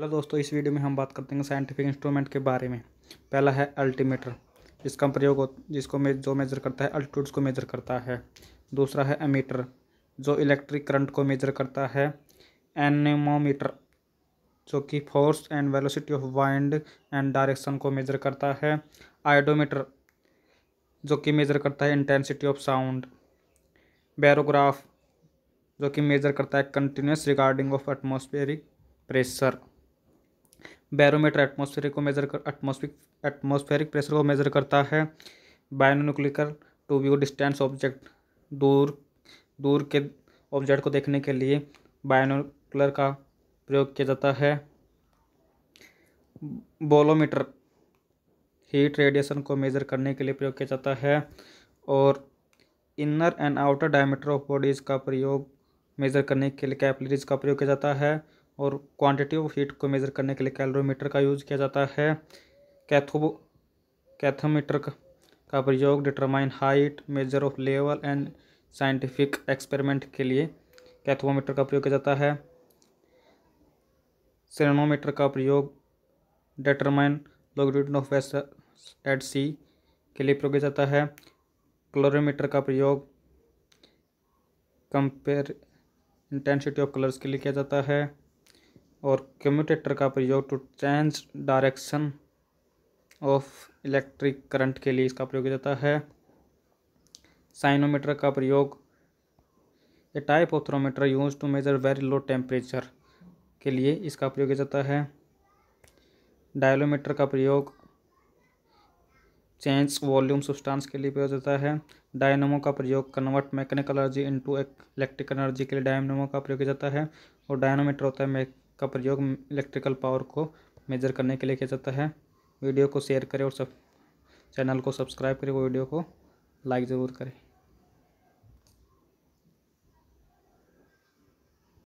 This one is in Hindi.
हेलो दोस्तों इस वीडियो में हम बात करते हैं साइंटिफिक इंस्ट्रूमेंट के बारे में पहला है अल्टीमीटर जिसका प्रयोग जिसको मे जो मेजर करता है अल्टीट्यूड्स को मेजर करता है दूसरा है एमीटर जो इलेक्ट्रिक करंट को मेजर करता है एनेमोमीटर जो कि force and velocity of wind and direction को मेजर करता है आइडोमीटर जो कि मेजर करता है इंटेंसिटी ऑफ साउंड बैरोग्राफ जो कि मेजर करता है continuous regarding of atmospheric pressure barometer atmosphere को मेजर कर एटमोस्फिक एटमॉस्फेरिक प्रेशर को मेजर करता है binocular to view distance object दूर दूर के ऑब्जेक्ट को देखने के लिए बायोनोक्लर का प्रयोग किया जाता है बोलोमीटर हीट रेडिएशन को मेजर करने के लिए प्रयोग किया जाता है और inner and outer diameter of bodies का प्रयोग मेजर करने के लिए कैपलरीज का प्रयोग किया जाता है और क्वांटिटी ऑफ हीट को मेज़र करने के लिए कैलोरीमीटर का यूज़ किया जाता है कैथो कैथोमीटर का प्रयोग determine height measure of level and scientific experiment के लिए कैथोमीटर का प्रयोग किया जाता है सेनोमीटर का प्रयोग डिटरमाइन लोग्रिटन ऑफ वेसल एट सी के लिए प्रयोग किया जाता है क्लोरोमीटर का प्रयोग कंपेयर इंटेंसिटी ऑफ कलर्स के लिए किया जाता है और कम्यूटेटर का प्रयोग to change direction of electric current के लिए इसका प्रयोग किया जाता है साइनोमीटर का प्रयोग a type of thermometer use to measure very low temperature के लिए इसका प्रयोग किया जाता है डायलोमीटर का प्रयोग चेंज वॉल्यूम सब्सटेंस के लिए प्रयोग जाता है डायनोमो का प्रयोग convert mechanical energy into electric energy के लिए डायनोमो का प्रयोग किया जाता है और डायनोमीटर होता है का प्रयोग इलेक्ट्रिकल पावर को मेजर करने के लिए किया जाता है वीडियो को शेयर करें और सब चैनल को सब्सक्राइब करें और वीडियो को लाइक ज़रूर करें